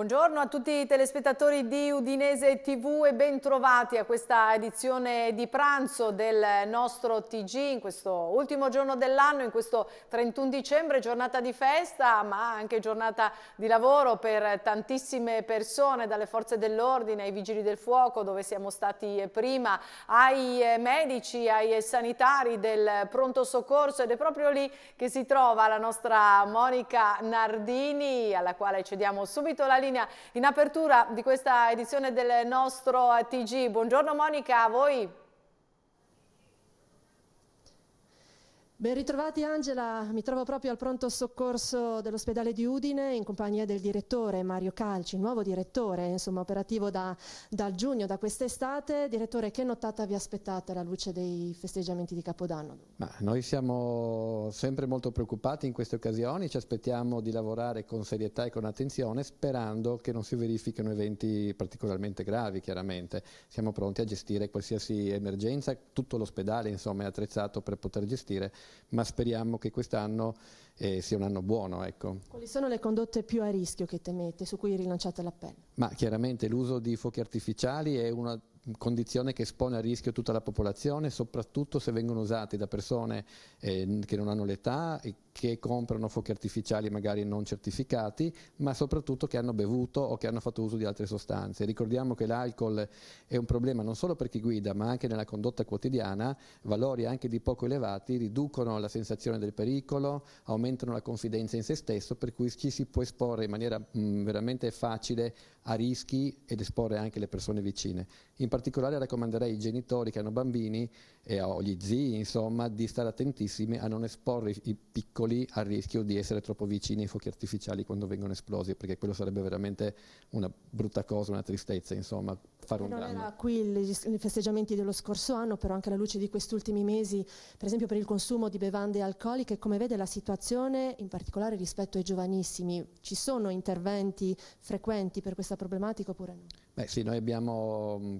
Buongiorno a tutti i telespettatori di Udinese TV e bentrovati a questa edizione di pranzo del nostro TG in questo ultimo giorno dell'anno, in questo 31 dicembre, giornata di festa ma anche giornata di lavoro per tantissime persone, dalle forze dell'ordine ai vigili del fuoco dove siamo stati prima, ai medici, ai sanitari del pronto soccorso ed è proprio lì che si trova la nostra Monica Nardini alla quale cediamo subito la linea linea in apertura di questa edizione del nostro TG. Buongiorno Monica, a voi. Ben ritrovati Angela, mi trovo proprio al pronto soccorso dell'ospedale di Udine in compagnia del direttore Mario Calci, nuovo direttore insomma, operativo da, dal giugno, da quest'estate. Direttore, che nottata vi aspettate alla luce dei festeggiamenti di Capodanno? Ma noi siamo sempre molto preoccupati in queste occasioni, ci aspettiamo di lavorare con serietà e con attenzione sperando che non si verifichino eventi particolarmente gravi chiaramente. Siamo pronti a gestire qualsiasi emergenza, tutto l'ospedale insomma, è attrezzato per poter gestire ma speriamo che quest'anno eh, sia un anno buono. Ecco. Quali sono le condotte più a rischio che temete, su cui rilanciate l'appello? Ma chiaramente l'uso di fuochi artificiali è una condizione che espone a rischio tutta la popolazione, soprattutto se vengono usati da persone eh, che non hanno l'età, che comprano fuochi artificiali magari non certificati, ma soprattutto che hanno bevuto o che hanno fatto uso di altre sostanze. Ricordiamo che l'alcol è un problema non solo per chi guida, ma anche nella condotta quotidiana, valori anche di poco elevati riducono la sensazione del pericolo, aumentano la confidenza in se stesso, per cui ci si può esporre in maniera mh, mm, veramente facile a rischi ed esporre anche le persone vicine. In particolare raccomanderei ai genitori che hanno bambini e eh, o gli zii, insomma, di stare attentissimi a non esporre i piccoli piccoli a rischio di essere troppo vicini ai fuochi artificiali quando vengono esplosi, perché quello sarebbe veramente una brutta cosa, una tristezza, insomma, fare un non dramma. Era qui i festeggiamenti dello scorso anno, però anche alla luce di questi ultimi mesi, per esempio per il consumo di bevande alcoliche, come vede la situazione, in particolare rispetto ai giovanissimi, ci sono interventi frequenti per questa problematica oppure no? Beh sì, noi abbiamo mm,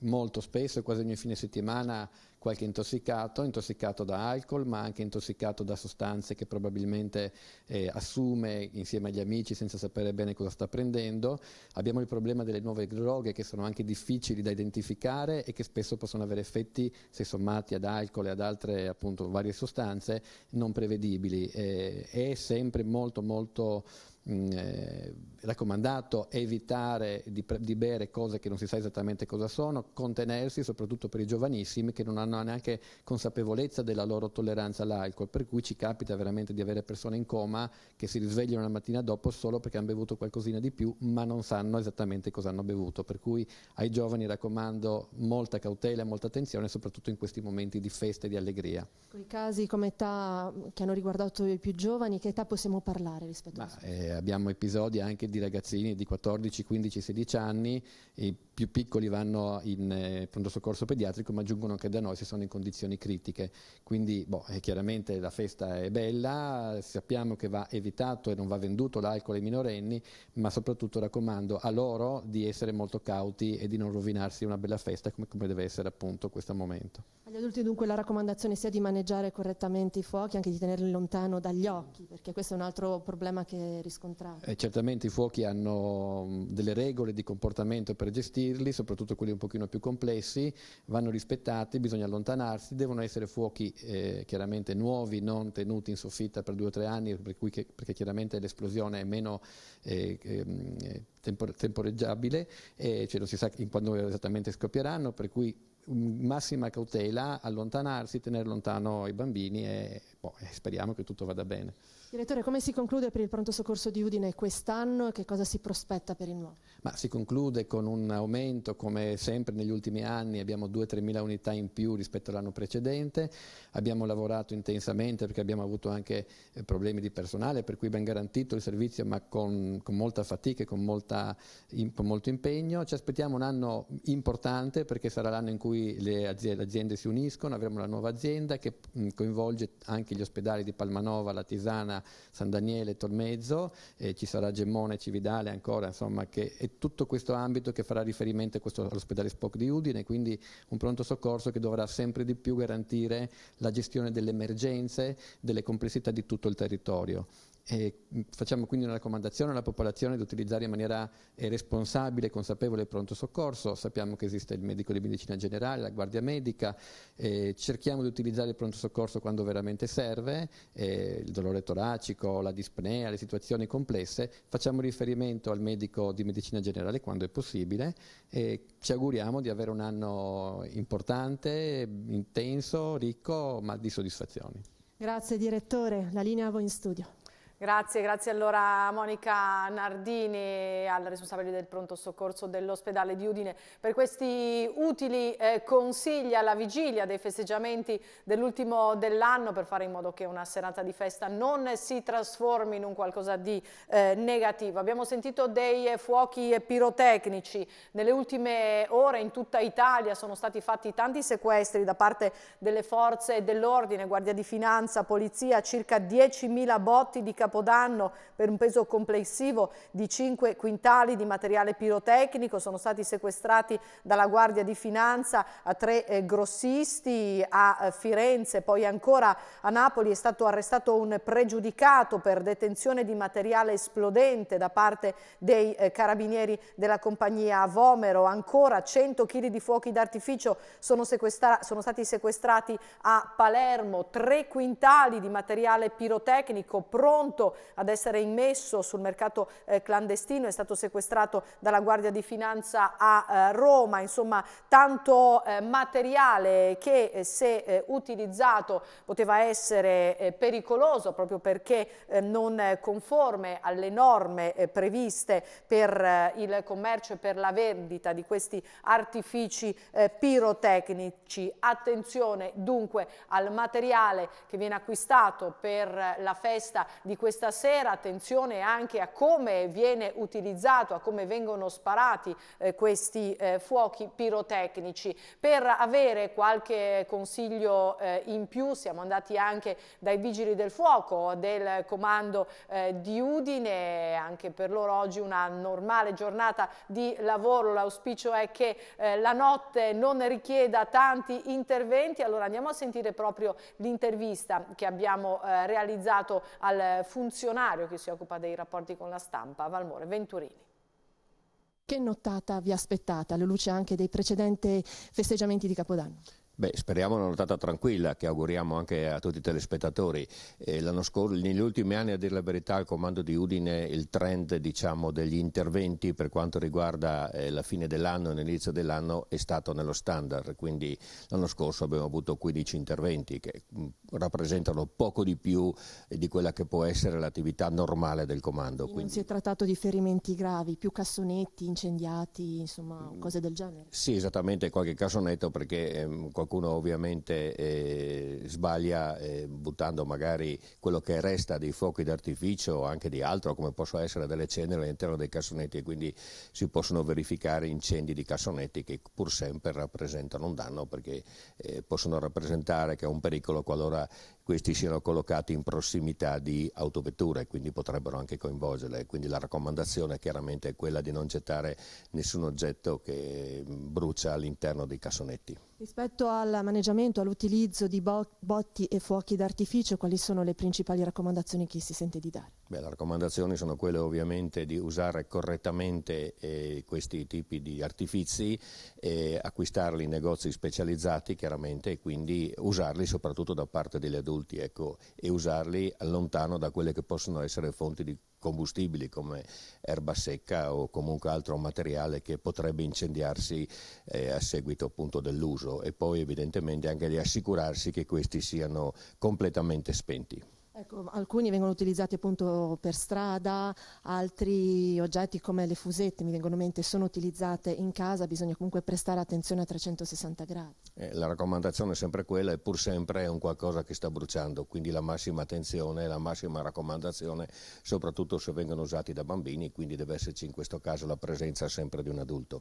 molto spesso, quasi ogni fine settimana, qualche intossicato, intossicato da alcol ma anche intossicato da sostanze che probabilmente eh, assume insieme agli amici senza sapere bene cosa sta prendendo. Abbiamo il problema delle nuove droghe che sono anche difficili da identificare e che spesso possono avere effetti, se sommati ad alcol e ad altre appunto varie sostanze, non prevedibili. Eh, è sempre molto molto Mm, eh, raccomandato evitare di, di, bere cose che non si sa esattamente cosa sono, contenersi soprattutto per i giovanissimi che non hanno neanche consapevolezza della loro tolleranza all'alcol, per cui ci capita veramente di avere persone in coma che si risvegliano la mattina dopo solo perché hanno bevuto qualcosina di più ma non sanno esattamente cosa hanno bevuto, per cui ai giovani raccomando molta cautela, e molta attenzione soprattutto in questi momenti di festa e di allegria. Con i casi come età che hanno riguardato i più giovani, che età possiamo parlare rispetto ma, a questo? Eh, abbiamo episodi anche di ragazzini di 14, 15, 16 anni, i più piccoli vanno in eh, pronto soccorso pediatrico ma giungono anche da noi se sono in condizioni critiche. Quindi boh, eh, chiaramente la festa è bella, sappiamo che va evitato e non va venduto l'alcol ai minorenni, ma soprattutto raccomando a loro di essere molto cauti e di non rovinarsi una bella festa come, come deve essere appunto questo momento. Agli adulti dunque la raccomandazione sia di maneggiare correttamente i fuochi, anche di tenerli lontano dagli occhi, perché questo è un altro problema che riscontriamo riscontrato. Eh, certamente i fuochi hanno mm, delle regole di comportamento per gestirli, soprattutto quelli un pochino più complessi, vanno rispettati, bisogna allontanarsi, devono essere fuochi eh, chiaramente nuovi, non tenuti in soffitta per due o tre anni, per che, perché chiaramente l'esplosione è meno eh, ehm, tempor temporeggiabile, cioè non si sa quando esattamente scoppieranno, per cui mm, massima cautela, allontanarsi, tenere lontano i bambini e boh, eh, speriamo che tutto vada bene. Direttore, come si conclude per il pronto soccorso di Udine quest'anno e che cosa si prospetta per il nuovo? Ma si conclude con un aumento, come sempre negli ultimi anni abbiamo 2-3 mila unità in più rispetto all'anno precedente, abbiamo lavorato intensamente perché abbiamo avuto anche eh, problemi di personale per cui ben garantito il servizio ma con, con molta fatica e con, con, molto impegno. Ci aspettiamo un anno importante perché sarà l'anno in cui le aziende, le aziende si uniscono, avremo la nuova azienda che mm, coinvolge anche gli ospedali di Palmanova, la Tisana, San Daniele Tolmezzo, eh, ci sarà Gemmone Cividale ancora, insomma, che è tutto questo ambito che farà riferimento questo, all'ospedale Spock di Udine, quindi un pronto soccorso che dovrà sempre di più garantire la gestione delle emergenze, delle complessità di tutto il territorio. E mm, facciamo quindi una raccomandazione alla popolazione di utilizzare in maniera eh, responsabile e consapevole il pronto soccorso, sappiamo che esiste il medico di medicina generale, la guardia medica, eh, cerchiamo di utilizzare il pronto soccorso quando veramente serve, eh, il dolore toracico, la dispnea, le situazioni complesse, facciamo riferimento al medico di medicina generale quando è possibile e ci auguriamo di avere un anno importante, intenso, ricco ma di soddisfazioni. Grazie direttore, la linea a voi in studio. Grazie, grazie allora a Monica Nardini, al responsabile del pronto soccorso dell'ospedale di Udine, per questi utili eh, consigli alla vigilia dei festeggiamenti dell'ultimo dell'anno per fare in modo che una serata di festa non si trasformi in un qualcosa di eh, negativo. Abbiamo sentito dei fuochi pirotecnici, nelle ultime ore in tutta Italia sono stati fatti tanti sequestri da parte delle forze dell'ordine, Guardia di Finanza, Polizia, circa 10.000 botti di capitale Capodanno per un peso complessivo di 5 quintali di materiale pirotecnico. Sono stati sequestrati dalla Guardia di Finanza a tre eh, grossisti a eh, Firenze, poi ancora a Napoli è stato arrestato un pregiudicato per detenzione di materiale esplodente da parte dei eh, carabinieri della compagnia Vomero. Ancora 100 kg di fuochi d'artificio sono, sono stati sequestrati a Palermo, tre quintali di materiale pirotecnico pronto pronto ad essere immesso sul mercato eh, clandestino, è stato sequestrato dalla Guardia di Finanza a eh, Roma, insomma tanto eh, materiale che eh, se eh, utilizzato poteva essere eh, pericoloso proprio perché non conforme alle norme previste per il commercio e per la vendita di questi artifici pirotecnici. Attenzione dunque al materiale che viene acquistato per la festa di questa sera, attenzione anche a come viene utilizzato, a come vengono sparati eh, questi eh, fuochi pirotecnici. Per avere qualche consiglio eh, in più siamo andati anche dai Vigili del Fuoco del Comando eh, di Udine, anche per loro oggi una normale giornata di lavoro, l'auspicio è che eh, la notte non richieda tanti interventi, allora andiamo a sentire proprio l'intervista che abbiamo eh, realizzato al Fuoco funzionario che si occupa dei rapporti con la stampa, Valmore Venturini. Che nottata vi aspettate alla luce anche dei precedenti festeggiamenti di Capodanno? Beh, speriamo una notata tranquilla che auguriamo anche a tutti i telespettatori. Eh, scorso, negli ultimi anni, a dire la verità, al comando di Udine il trend diciamo, degli interventi per quanto riguarda eh, la fine dell'anno e l'inizio dell'anno è stato nello standard, quindi l'anno scorso abbiamo avuto 15 interventi che mm, rappresentano poco di più eh, di quella che può essere l'attività normale del comando. Quindi. Non si è trattato di ferimenti gravi, più cassonetti incendiati, insomma, mm. cose del genere? Sì, esattamente, qualche cassonetto perché... Ehm, qualcuno ovviamente eh, sbaglia eh, buttando magari quello che resta dei fuochi d'artificio o anche di altro come possono essere delle cenere all'interno dei cassonetti e quindi si possono verificare incendi di cassonetti che pur sempre rappresentano un danno perché eh, possono rappresentare che è un pericolo qualora questi siano collocati in prossimità di autovetture, quindi potrebbero anche coinvolgerle. Quindi la raccomandazione chiaramente è quella di non gettare nessun oggetto che mm, brucia all'interno dei cassonetti. Rispetto al maneggiamento, all'utilizzo di botti e fuochi d'artificio, quali sono le principali raccomandazioni che si sente di dare? Beh, le raccomandazioni sono quelle ovviamente di usare correttamente eh, questi tipi di artifici, eh, acquistarli in negozi specializzati chiaramente e quindi usarli soprattutto da parte degli adulti ecco, e usarli lontano da quelle che possono essere fonti di combustibili come erba secca o comunque altro materiale che potrebbe incendiarsi eh, a seguito appunto dell'uso e poi evidentemente anche di assicurarsi che questi siano completamente spenti. Ecco, alcuni vengono utilizzati appunto per strada, altri oggetti come le fusette mi vengono in mente sono utilizzate in casa, bisogna comunque prestare attenzione a 360 gradi. Eh, la raccomandazione è sempre quella e pur sempre è un qualcosa che sta bruciando, quindi la massima attenzione, la massima raccomandazione, soprattutto se vengono usati da bambini, quindi deve esserci in questo caso la presenza sempre di un adulto.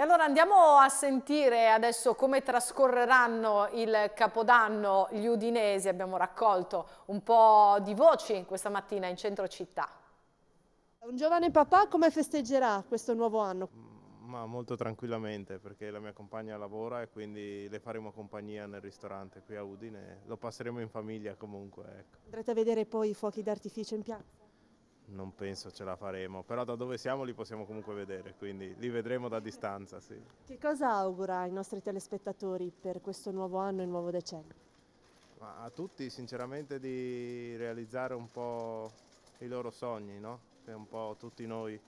E allora andiamo a sentire adesso come trascorreranno il Capodanno gli udinesi. Abbiamo raccolto un po' di voci questa mattina in centro città. Un giovane papà come festeggerà questo nuovo anno? Mm, ma molto tranquillamente perché la mia compagna lavora e quindi le faremo compagnia nel ristorante qui a Udine. Lo passeremo in famiglia comunque. Ecco. Andrete a vedere poi i fuochi d'artificio in piazza? non penso ce la faremo, però da dove siamo li possiamo comunque vedere, quindi li vedremo da distanza. Sì. Che cosa augura ai nostri telespettatori per questo nuovo anno e nuovo decennio? Ma a tutti sinceramente di realizzare un po' i loro sogni, no? che un po' tutti noi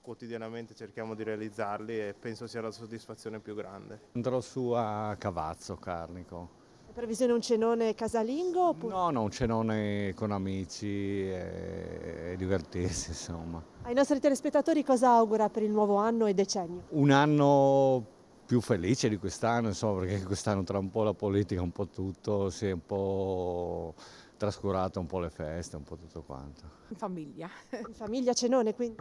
quotidianamente cerchiamo di realizzarli e penso sia la soddisfazione più grande. Andrò su a Cavazzo Carnico, Previsione un cenone casalingo? Oppure... No, no, un cenone con amici e, eh, e divertirsi insomma. Ai nostri telespettatori cosa augura per il nuovo anno e decennio? Un anno più felice di quest'anno, insomma, perché quest'anno tra un po' la politica, un po' tutto, si è un po' trascurato, un po' le feste, un po' tutto quanto. In famiglia. In famiglia cenone quindi?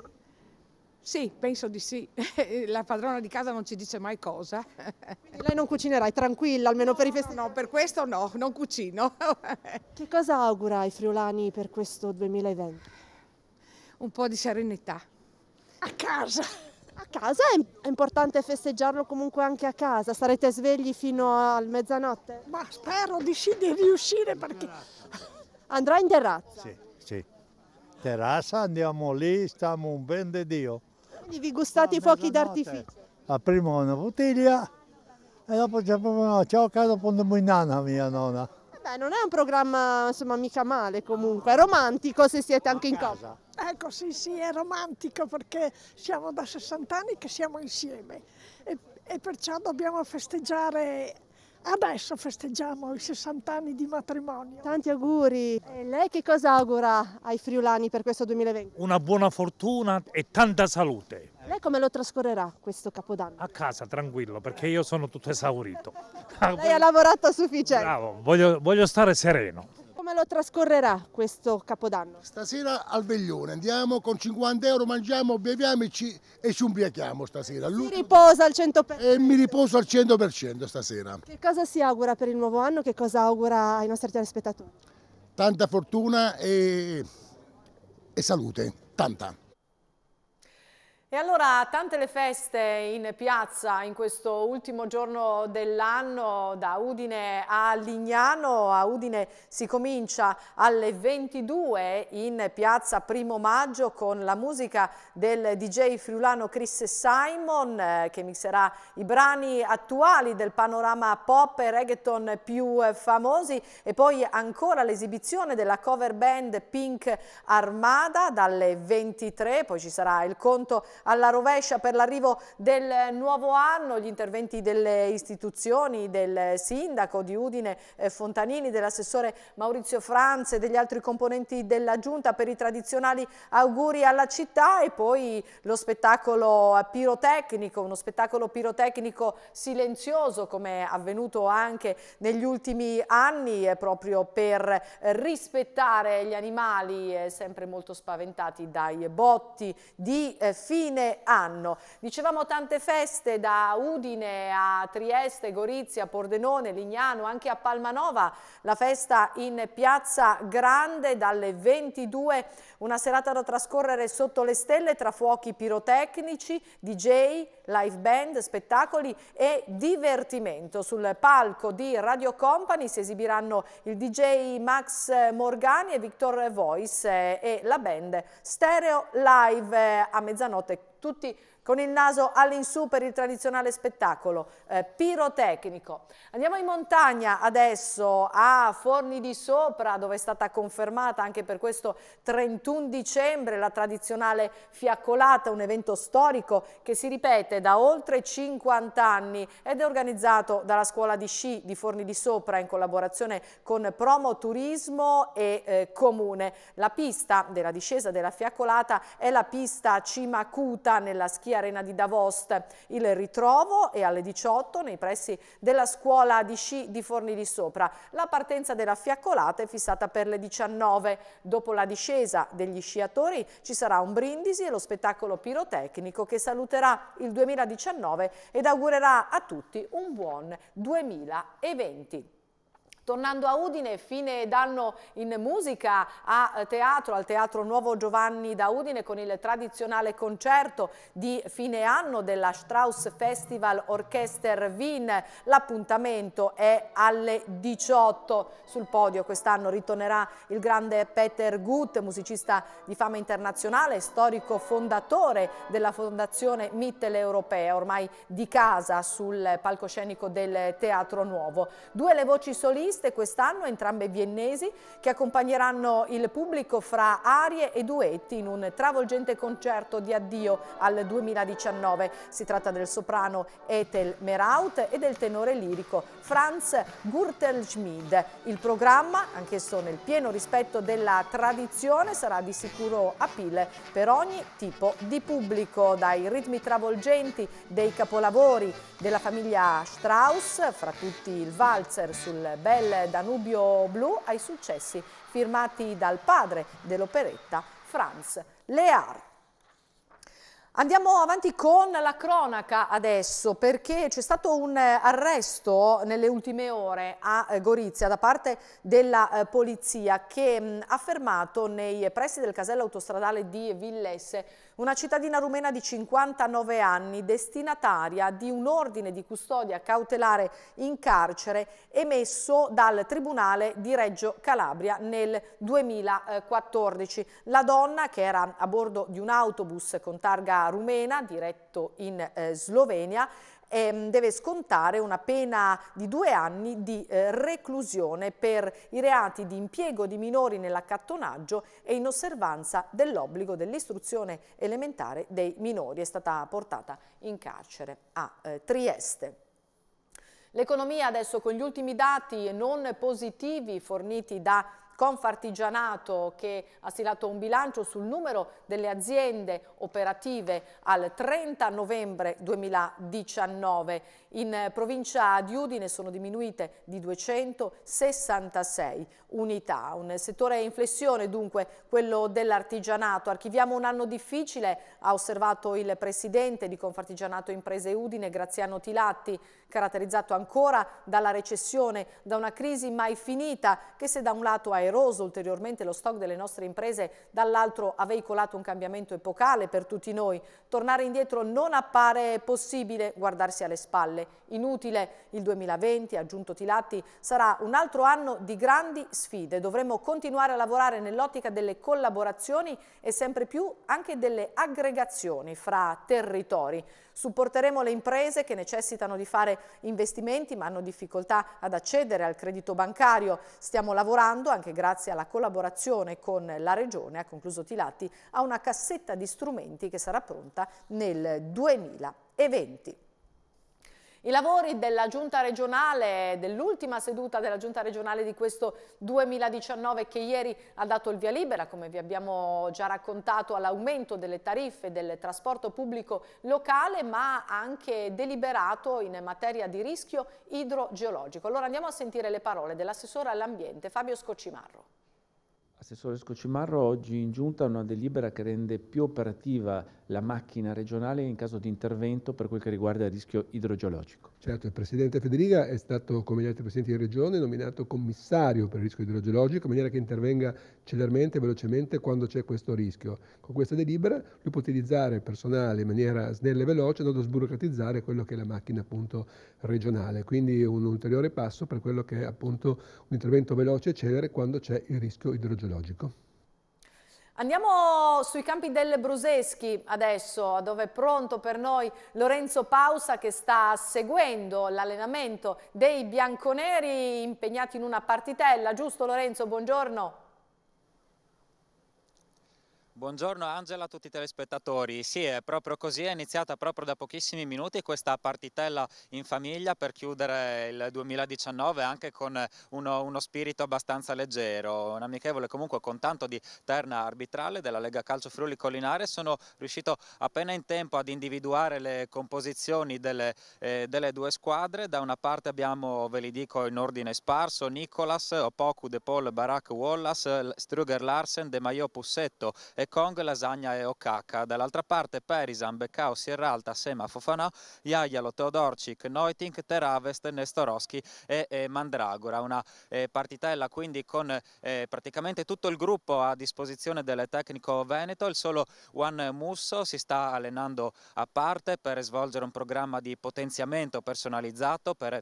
Sì, penso di sì. La padrona di casa non ci dice mai cosa. Quindi lei non cucinerà, è tranquilla, almeno no, per i festival? No, per questo no, non cucino. Che cosa augura ai friulani per questo 2020? Un po' di serenità. A casa! A casa è importante festeggiarlo comunque anche a casa. Sarete svegli fino a mezzanotte? Ma spero di sì, di riuscire perché... Andrà in terrazza? Sì, sì terrazza andiamo lì, stiamo un ben di Dio. Quindi vi gustate i ah, fuochi d'artificio? Apriamo una bottiglia e dopo ci abbiamo ciao casa Pondemuinana mia nonna. Eh beh, non è un programma insomma mica male comunque, è romantico se siete anche in casa. Ecco sì sì è romantico perché siamo da 60 anni che siamo insieme e, e perciò dobbiamo festeggiare Adesso festeggiamo i 60 anni di matrimonio. Tanti auguri. E lei che cosa augura ai friulani per questo 2020? Una buona fortuna e tanta salute. Lei come lo trascorrerà questo Capodanno? A casa, tranquillo, perché io sono tutto esaurito. lei ha lavorato a sufficienza. Bravo, voglio, voglio stare sereno. Come lo trascorrerà questo Capodanno? Stasera al veglione, andiamo con 50 euro, mangiamo, beviamo e ci, e ci ubriachiamo stasera. Si riposa al 100%? E mi riposo al 100% stasera. Che cosa si augura per il nuovo anno? Che cosa augura ai nostri telespettatori? Tanta fortuna e, e salute, tanta. E allora tante le feste in piazza in questo ultimo giorno dell'anno da Udine a Lignano, a Udine si comincia alle 22 in piazza primo maggio con la musica del DJ friulano Chris Simon eh, che mixerà i brani attuali del panorama pop e reggaeton più famosi e poi ancora l'esibizione della cover band Pink Armada dalle 23, poi ci sarà il conto alla rovescia per l'arrivo del nuovo anno, gli interventi delle istituzioni, del sindaco di Udine eh, Fontanini, dell'assessore Maurizio Franze, degli altri componenti della giunta per i tradizionali auguri alla città e poi lo spettacolo pirotecnico, uno spettacolo pirotecnico silenzioso come è avvenuto anche negli ultimi anni eh, proprio per eh, rispettare gli animali sempre molto spaventati dai botti di eh, fine fine anno. Dicevamo tante feste da Udine a Trieste, Gorizia, Pordenone, Lignano, anche a Palmanova, la festa in Piazza Grande dalle 22, una serata da trascorrere sotto le stelle tra fuochi pirotecnici, DJ, live band, spettacoli e divertimento. Sul palco di Radio Company si esibiranno il DJ Max Morgani e Victor Voice eh, e la band Stereo Live eh, a mezzanotte. Tutti con il naso all'insù per il tradizionale spettacolo eh, pirotecnico. Andiamo in montagna adesso a Forni di Sopra dove è stata confermata anche per questo 31 dicembre la tradizionale fiaccolata, un evento storico che si ripete da oltre 50 anni ed è organizzato dalla scuola di sci di Forni di Sopra in collaborazione con Promo Turismo e eh, Comune. La pista della discesa della fiaccolata è la pista Cimacuta nella schia Arena di Davos. Il ritrovo è alle 18 nei pressi della scuola di sci di Forni di Sopra. La partenza della fiaccolata è fissata per le 19. Dopo la discesa degli sciatori ci sarà un brindisi e lo spettacolo pirotecnico che saluterà il 2019 ed augurerà a tutti un buon 2020. Tornando a Udine, fine d'anno in musica a teatro, al Teatro Nuovo Giovanni da Udine con il tradizionale concerto di fine anno della Strauss Festival Orchester Wien. L'appuntamento è alle 18. Sul podio quest'anno ritornerà il grande Peter Guth, musicista di fama internazionale, storico fondatore della fondazione Mitteleuropea, ormai di casa sul palcoscenico del Teatro Nuovo. Due le voci soliste soliste quest'anno, entrambe viennesi, che accompagneranno il pubblico fra arie e duetti in un travolgente concerto di addio al 2019. Si tratta del soprano Ethel Meraut e del tenore lirico Franz Gürtelschmid. Il programma, anch'esso nel pieno rispetto della tradizione, sarà di sicuro appeal per ogni tipo di pubblico, dai ritmi travolgenti dei capolavori della famiglia Strauss, fra tutti il valzer sul bel del Danubio Blu ai successi firmati dal padre dell'operetta Franz Lear. Andiamo avanti con la cronaca adesso perché c'è stato un eh, arresto nelle ultime ore a eh, Gorizia da parte della eh, polizia che ha fermato nei pressi del casello autostradale di Villesse una cittadina rumena di 59 anni, destinataria di un ordine di custodia cautelare in carcere emesso dal Tribunale di Reggio Calabria nel 2014. La donna, che era a bordo di un autobus con targa rumena diretto in eh, Slovenia, ehm, deve scontare una pena di due anni di eh, reclusione per i reati di impiego di minori nell'accattonaggio e in osservanza dell'obbligo dell'istruzione elementare dei minori. È stata portata in carcere a eh, Trieste. L'economia adesso con gli ultimi dati non positivi forniti da Confartigianato che ha stilato un bilancio sul numero delle aziende operative al 30 novembre 2019. In provincia di Udine sono diminuite di 266 unità. Un settore in flessione dunque quello dell'artigianato. Archiviamo un anno difficile, ha osservato il presidente di Confartigianato Imprese Udine, Graziano Tilatti caratterizzato ancora dalla recessione, da una crisi mai finita che se da un lato ha eroso ulteriormente lo stock delle nostre imprese, dall'altro ha veicolato un cambiamento epocale per tutti noi. Tornare indietro non appare possibile guardarsi alle spalle. Inutile, il 2020, ha aggiunto Tilatti, sarà un altro anno di grandi sfide. Dovremo continuare a lavorare nell'ottica delle collaborazioni e sempre più anche delle aggregazioni fra territori. Supporteremo le imprese che necessitano di fare investimenti ma hanno difficoltà ad accedere al credito bancario. Stiamo lavorando, anche grazie alla collaborazione con la Regione, ha concluso Tilatti, a una cassetta di strumenti che sarà pronta nel 2020. I lavori della giunta regionale, dell'ultima seduta della giunta regionale di questo 2019 che ieri ha dato il via libera, come vi abbiamo già raccontato, all'aumento delle tariffe del trasporto pubblico locale, ma anche deliberato in materia di rischio idrogeologico. Allora andiamo a sentire le parole dell'assessore all'ambiente Fabio Scoccimarro. Assessore Scocimarro, oggi in giunta una delibera che rende più operativa la macchina regionale in caso di intervento per quel che riguarda il rischio idrogeologico. Certo, il Presidente Federica è stato, come gli altri Presidenti di Regione, nominato commissario per il rischio idrogeologico, in maniera che intervenga celermente e velocemente quando c'è questo rischio. Con questa delibera lui può utilizzare il personale in maniera snella e veloce, andando da sburocratizzare quello che è la macchina appunto regionale. Quindi un ulteriore passo per quello che è appunto un intervento veloce e celere quando c'è il rischio idrogeologico archeologico. Andiamo sui campi del Bruseschi adesso, dove è pronto per noi Lorenzo Pausa che sta seguendo l'allenamento dei bianconeri impegnati in una partitella. Giusto Lorenzo, buongiorno. Buongiorno Angela a tutti i telespettatori. Sì, è proprio così, è iniziata proprio da pochissimi minuti questa partitella in famiglia per chiudere il 2019 anche con uno, uno spirito abbastanza leggero, un amichevole comunque con tanto di terna arbitrale della Lega Calcio Friuli Collinare. Sono riuscito appena in tempo ad individuare le composizioni delle, eh, delle due squadre. Da una parte abbiamo, ve li dico in ordine sparso, Nicolas, Opoku, De Paul, Barak, Wallace, Struger, Larsen, De Maio, Pussetto e Ekong, Lasagna e Okaka. Dall'altra parte Perisan, Beccao, Sierralta, Sema, Fofanò, Jajalo, Teodorcic, Neutink, Teravest, Nestorowski e, e Mandragora. Una eh, partitella quindi con eh, praticamente tutto il gruppo a disposizione del tecnico Veneto, il solo Juan Musso si sta allenando a parte per svolgere un programma di potenziamento personalizzato per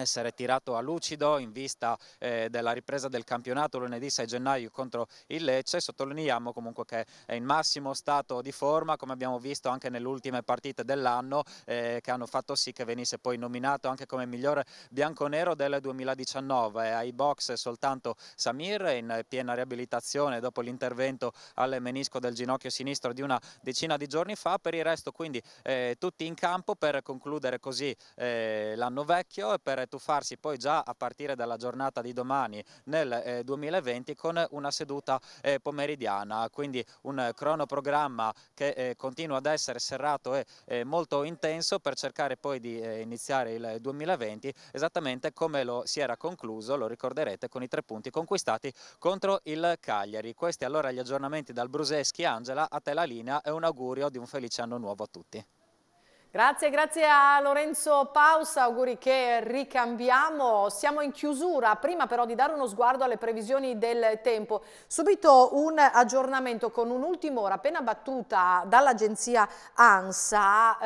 essere tirato a lucido in vista eh, della ripresa del campionato lunedì 6 gennaio contro il Lecce. Sottolineiamo comunque che è in massimo stato di forma, come abbiamo visto anche nelle ultime partite dell'anno, eh, che hanno fatto sì che venisse poi nominato anche come migliore bianconero del 2019. Eh, ai box soltanto Samir in piena riabilitazione dopo l'intervento al menisco del ginocchio sinistro di una decina di giorni fa. Per il resto quindi eh, tutti in campo per concludere così eh, l'anno vecchio e per tuffarsi poi già a partire dalla giornata di domani nel 2020 eh, con una seduta eh, pomeridiana, quindi un cronoprogramma che eh, continua ad essere serrato e molto intenso per cercare poi di iniziare il 2020 esattamente come lo si era concluso, lo ricorderete, con i tre punti conquistati contro il Cagliari. Questi allora gli aggiornamenti dal Bruseschi. Angela, a te la linea e un augurio di un felice anno nuovo a tutti. Grazie, grazie a Lorenzo Pausa, auguri che ricambiamo. Siamo in chiusura, prima però di dare uno sguardo alle previsioni del tempo. Subito un aggiornamento con un'ultima ora appena battuta dall'agenzia ANSA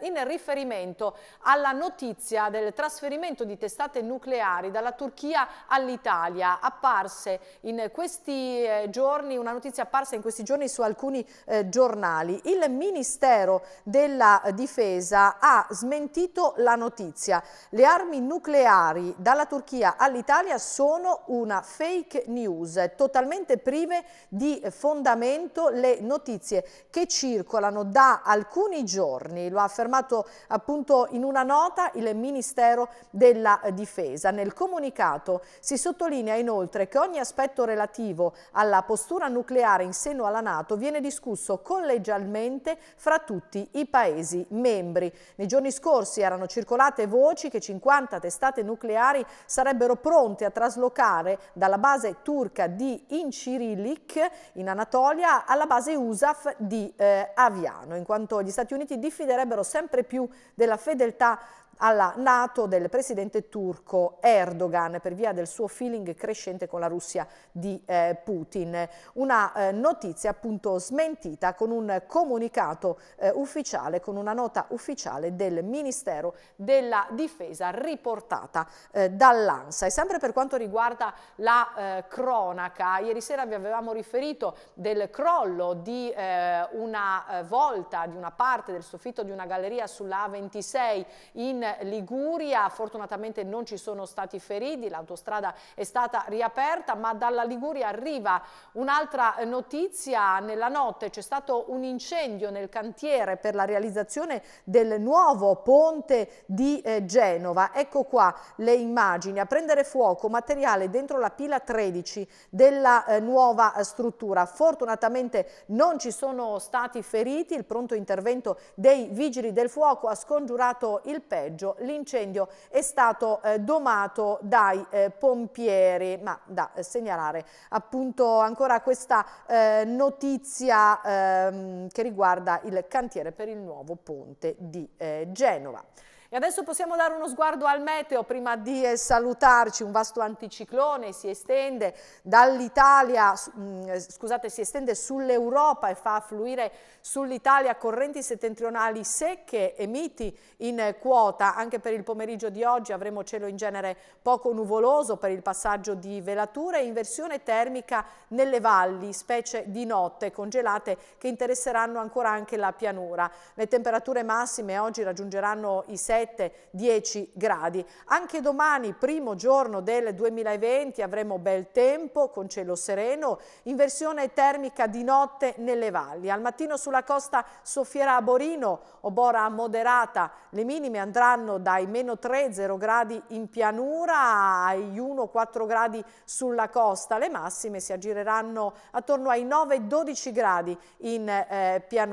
eh, in riferimento alla notizia del trasferimento di testate nucleari dalla Turchia all'Italia. Apparse in questi eh, giorni, una notizia apparsa in questi giorni su alcuni eh, giornali. Il Ministero della Difesa difesa ha smentito la notizia. Le armi nucleari dalla Turchia all'Italia sono una fake news, totalmente prive di fondamento le notizie che circolano da alcuni giorni, lo ha affermato appunto in una nota il Ministero della Difesa. Nel comunicato si sottolinea inoltre che ogni aspetto relativo alla postura nucleare in seno alla Nato viene discusso collegialmente fra tutti i paesi membri. Nei giorni scorsi erano circolate voci che 50 testate nucleari sarebbero pronte a traslocare dalla base turca di Incirilik in Anatolia alla base USAF di eh, Aviano, in quanto gli Stati Uniti diffiderebbero sempre più della fedeltà alla Nato del presidente turco Erdogan per via del suo feeling crescente con la Russia di eh, Putin. Una eh, notizia appunto smentita con un comunicato eh, ufficiale, con una nota ufficiale del Ministero della Difesa riportata eh, dall'ANSA. E sempre per quanto riguarda la eh, cronaca, ieri sera vi avevamo riferito del crollo di eh, una volta, di una parte del soffitto di una galleria sulla A26 in Liguria, fortunatamente non ci sono stati feriti, l'autostrada è stata riaperta, ma dalla Liguria arriva un'altra notizia, nella notte c'è stato un incendio nel cantiere per la realizzazione del nuovo ponte di eh, Genova. Ecco qua le immagini, a prendere fuoco materiale dentro la pila 13 della eh, nuova struttura. Fortunatamente non ci sono stati feriti, il pronto intervento dei vigili del fuoco ha scongiurato il peggio Viareggio. L'incendio è stato eh, domato dai eh, pompieri, ma da eh, segnalare appunto ancora questa eh, notizia ehm, che riguarda il cantiere per il nuovo ponte di eh, Genova. E adesso possiamo dare uno sguardo al meteo prima di eh, salutarci. Un vasto anticiclone si estende dall'Italia, mm, eh, scusate, si estende sull'Europa e fa affluire sull'Italia correnti settentrionali secche e miti in quota. Anche per il pomeriggio di oggi avremo cielo in genere poco nuvoloso per il passaggio di velature e inversione termica nelle valli, specie di notte, congelate che interesseranno ancora anche la pianura. Le temperature massime oggi raggiungeranno i 6 7-10 gradi. Anche domani, primo giorno del 2020, avremo bel tempo con cielo sereno, inversione termica di notte nelle valli. Al mattino sulla costa soffierà a Borino obora moderata, le minime andranno dai meno 3-0 gradi in pianura ai 1-4 gradi sulla costa, le massime si aggireranno attorno ai 9-12 gradi in eh, pianura.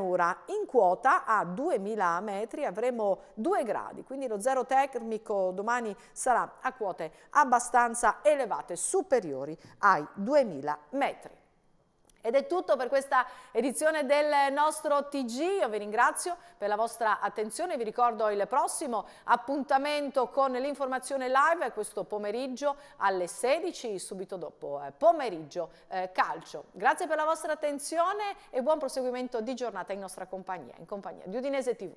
In quota a 2000 metri avremo 2 gradi gradi, quindi lo zero termico domani sarà a quote abbastanza elevate, superiori ai 2000 metri. Ed è tutto per questa edizione del nostro TG, io vi ringrazio per la vostra attenzione, vi ricordo il prossimo appuntamento con l'informazione live questo pomeriggio alle 16, subito dopo eh, pomeriggio eh, calcio. Grazie per la vostra attenzione e buon proseguimento di giornata in nostra compagnia, in compagnia di Udinese TV.